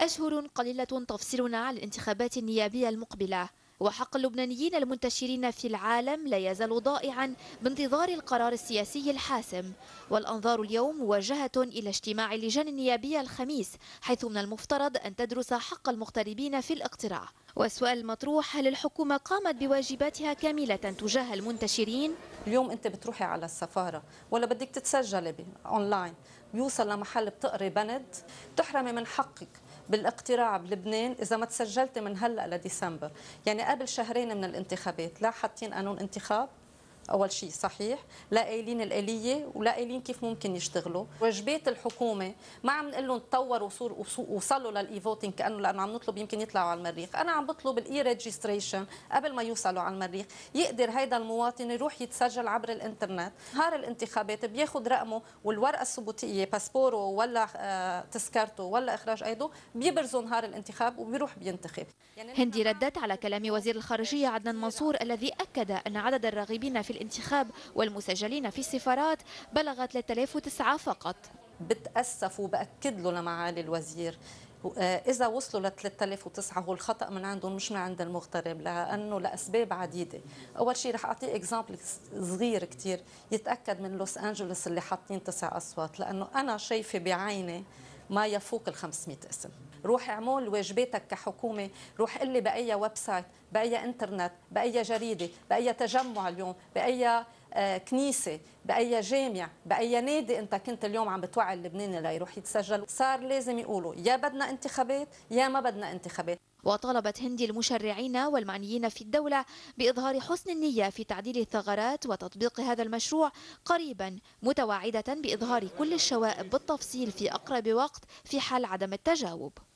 أشهر قليلة تفصلنا عن الانتخابات النيابية المقبلة وحق اللبنانيين المنتشرين في العالم لا يزال ضائعا بانتظار القرار السياسي الحاسم والأنظار اليوم موجهة إلى اجتماع اللجان النيابية الخميس حيث من المفترض أن تدرس حق المغتربين في الاقتراع والسؤال المطروح هل الحكومة قامت بواجباتها كاملة تجاه المنتشرين؟ اليوم أنت بتروحي على السفارة ولا بدك تتسجلي أونلاين بيوصل لمحل بتقري بند بتحرمي من حقك بالاقتراع بلبنان اذا ما تسجلتي من هلا لديسمبر يعني قبل شهرين من الانتخابات لا حاطين قانون انتخاب اول شيء صحيح لا قايلين الاليه ولا قايلين كيف ممكن يشتغلوا واجبات الحكومه ما عم نقول لهم تطوروا وصلوا للاي فوتينج كانه لانه عم نطلب يمكن يطلعوا على المريخ انا عم بطلب الاي ريجستريشن قبل ما يوصلوا على المريخ يقدر هيدا المواطن يروح يتسجل عبر الانترنت نهار الانتخابات بياخذ رقمه والورقه الثبوتيه باسبوره ولا آه، تذكرته ولا اخراج ايده بيبرزوا نهار الانتخاب وبيروح بينتخب يعني هندي ردت على كلام وزير الخارجيه عدنان منصور الذي اكد ان عدد الراغبين في الانتخاب والمسجلين في السفارات بلغ 3009 فقط بتأسف وبأكد له لمعالي الوزير إذا وصلوا ل 3009 هو الخطأ من عندهم مش من عند المغترب لأنه لأسباب عديدة، أول شيء رح أعطيه إكزامبل صغير كثير يتأكد من لوس أنجلوس اللي حاطين تسع أصوات لأنه أنا شايفة بعيني ما يفوق ال 500 اسم روح اعمل واجباتك كحكومه روح قل لي باي ويب سايت باي انترنت باي جريده باي تجمع اليوم باي آه، كنيسه باي جامع باي نادي انت كنت اليوم عم بتوعي اللبناني ليروح يتسجل صار لازم يقولوا يا بدنا انتخابات يا ما بدنا انتخابات وطالبت هندي المشرعين والمعنيين في الدولة بإظهار حسن النية في تعديل الثغرات وتطبيق هذا المشروع قريبا متواعدة بإظهار كل الشوائب بالتفصيل في أقرب وقت في حال عدم التجاوب